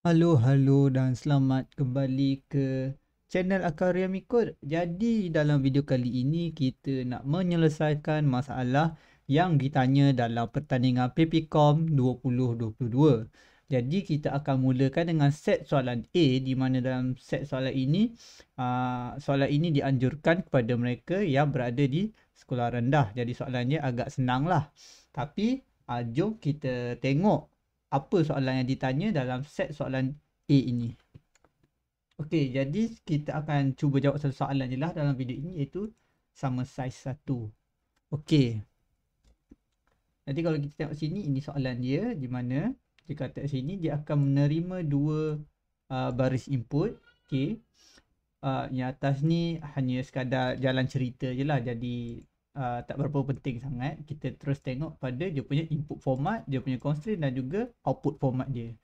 Halo, halo dan selamat kembali ke channel Akarium Ikut. Jadi dalam video kali ini kita nak menyelesaikan masalah yang ditanya dalam pertandingan PPCOM 2022. Jadi kita akan mulakan dengan set soalan A di mana dalam set soalan ini ah, soalan ini dianjurkan kepada mereka yang berada di sekolah rendah. Jadi soalannya agak senang lah. Tapi ah, jom kita tengok apa soalan yang ditanya dalam set soalan A ini. Okey, jadi kita akan cuba jawab satu soalan je lah dalam video ini iaitu sama saiz satu. Okey. Jadi kalau kita tengok sini, ini soalan dia di mana dia kata sini dia akan menerima dua uh, baris input. Okey. Uh, yang atas ni hanya sekadar jalan cerita je lah. Jadi uh, tak berapa penting sangat kita terus tengok pada dia punya input format dia punya constraint dan juga output format dia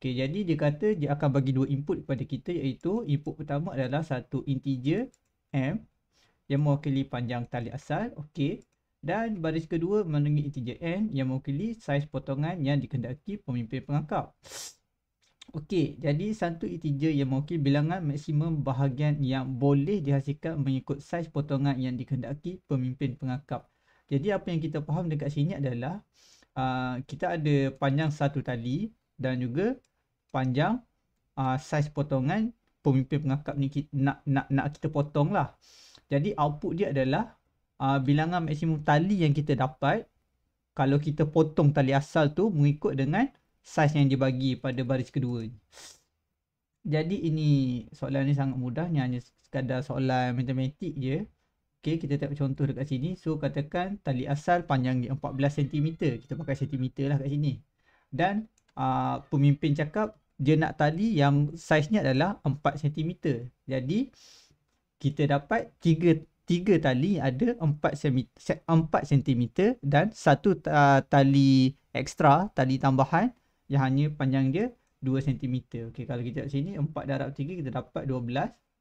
Okay, jadi dia kata dia akan bagi dua input kepada kita iaitu input pertama adalah satu integer M yang mewakili panjang tali asal okay. dan baris kedua mengandungi integer N yang mewakili saiz potongan yang dikendaki pemimpin pengangkap. Okey, jadi satu integer yang mewakili bilangan maksimum bahagian yang boleh dihasilkan mengikut saiz potongan yang dikehendaki pemimpin pengakap. Jadi apa yang kita faham dekat sini adalah uh, kita ada panjang satu tali dan juga panjang uh, saiz potongan pemimpin pengakap ni kita, nak, nak, nak kita potong lah. Jadi output dia adalah uh, bilangan maksimum tali yang kita dapat kalau kita potong tali asal tu mengikut dengan size yang dibagi pada baris kedua. Jadi ini soalan ni sangat mudah ni hanya sekadar soalan matematik je. Okey, kita tengok contoh dekat sini. So katakan tali asal panjang dia 14 cm. Kita pakai cm lah kat sini. Dan uh, pemimpin cakap dia nak tali yang saiznya adalah 4 cm. Jadi kita dapat tiga tiga tali ada 4 cm 4 cm dan satu uh, tali ekstra, tali tambahan yang hanya panjang dia 2 cm. Okey, kalau kita kat sini 4 darab 3 kita dapat 12.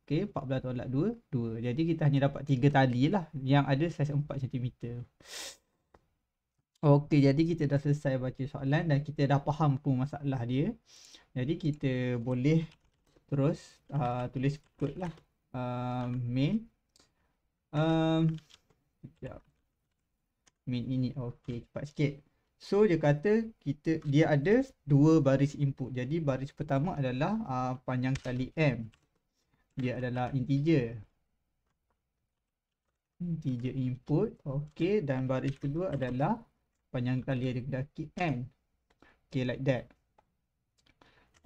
Okey, 14 tolak 2, 2. Jadi kita hanya dapat 3 tali lah yang ada saiz 4 cm. Okey, jadi kita dah selesai baca soalan dan kita dah faham pun masalah dia. Jadi kita boleh terus uh, tulis kod lah. Uh, main. Um, sekejap. Main ini. Okey, cepat sikit. So dia kata kita dia ada dua baris input. Jadi baris pertama adalah uh, panjang tali M. Dia adalah integer. Integer input. Okey dan baris kedua adalah panjang tali kedaki N. Okey like that.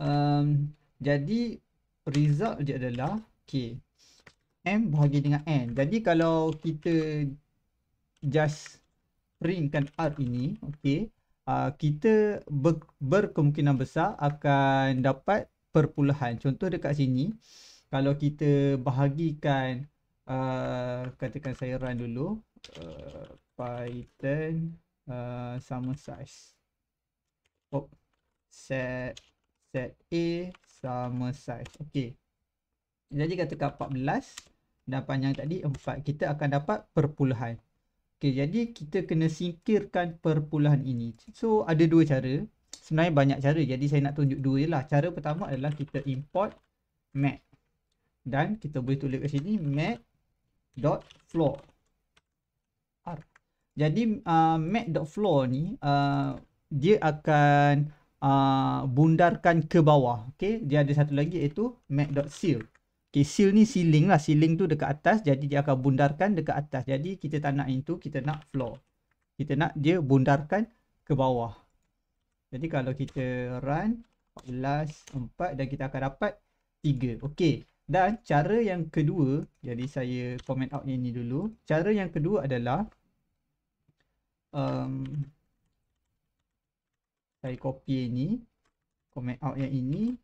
Um, jadi result dia adalah okey M bahagi dengan N. Jadi kalau kita just Ringkan R ini, okey, uh, kita ber, berkemungkinan besar akan dapat perpuluhan. Contoh dekat sini, kalau kita bahagikan uh, katakan saya run dulu uh, Python uh, sama size. Oh, set set A sama size. Okey. Jadi katakan 14 dan panjang tadi 4 kita akan dapat perpuluhan. Okay, jadi kita kena singkirkan perpuluhan ini. So, ada dua cara. Sebenarnya banyak cara. Jadi, saya nak tunjuk dua je lah. Cara pertama adalah kita import mat. Dan kita boleh tulis kat sini mat.floor. R. Ah, jadi, uh, ah, mat.floor ni, uh, dia akan uh, bundarkan ke bawah. Okay, dia ada satu lagi iaitu mat.seal. Okay, seal ni ceiling lah. Ceiling tu dekat atas. Jadi dia akan bundarkan dekat atas. Jadi kita tak nak yang tu. Kita nak floor. Kita nak dia bundarkan ke bawah. Jadi kalau kita run 14, 4 dan kita akan dapat 3. Okay. Dan cara yang kedua. Jadi saya comment out yang ni dulu. Cara yang kedua adalah. Um, saya copy ni. Comment out yang ini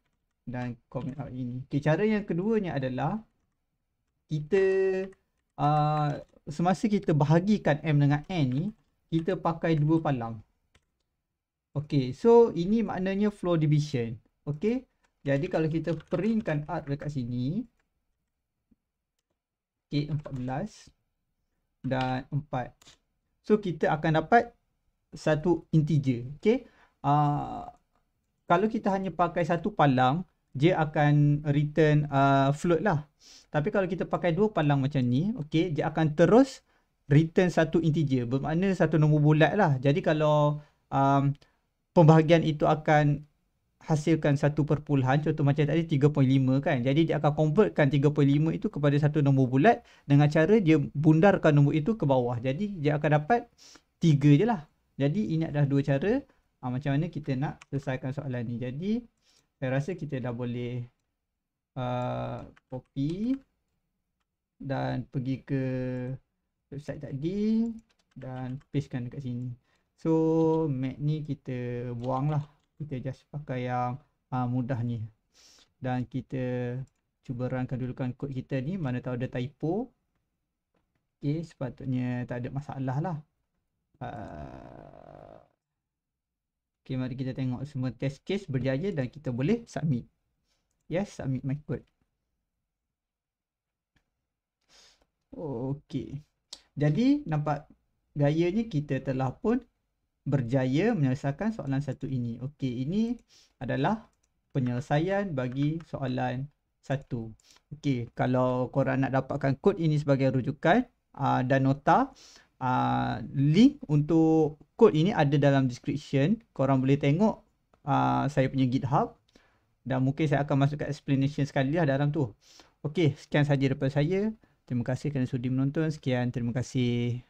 dan comment out ah, ini. Okay, cara yang keduanya adalah kita uh, semasa kita bahagikan M dengan N ni, kita pakai dua palang. Okay, so ini maknanya flow division. Okay, jadi kalau kita printkan art dekat sini, K14 dan 4. So, kita akan dapat satu integer. Okay, uh, kalau kita hanya pakai satu palang, dia akan return uh, float lah. Tapi kalau kita pakai dua palang macam ni, okay, dia akan terus return satu integer. Bermakna satu nombor bulat lah. Jadi kalau um, pembahagian itu akan hasilkan satu perpuluhan, contoh macam tadi 3.5 kan. Jadi dia akan convertkan 3.5 itu kepada satu nombor bulat dengan cara dia bundarkan nombor itu ke bawah. Jadi dia akan dapat 3 je lah. Jadi ini adalah dua cara uh, macam mana kita nak selesaikan soalan ni. Jadi saya rasa kita dah boleh uh, copy dan pergi ke website tadi dan pastekan dekat sini. So Mac ni kita buang lah. Kita just pakai yang uh, mudah ni. Dan kita cuba dulu kan kod kita ni. Mana tahu ada typo. Okay sepatutnya tak ada masalah lah. Uh, Okay, mari kita tengok semua test case berjaya dan kita boleh submit. Yes, submit my code. Okay. Jadi, nampak gayanya kita telah pun berjaya menyelesaikan soalan satu ini. Okay, ini adalah penyelesaian bagi soalan satu. Okay, kalau korang nak dapatkan kod ini sebagai rujukan uh, dan nota, Uh, link untuk kod ini ada dalam description. Korang boleh tengok uh, saya punya GitHub dan mungkin saya akan masukkan explanation sekali lah dalam tu. Okey, sekian saja daripada saya. Terima kasih kerana sudi menonton. Sekian, terima kasih.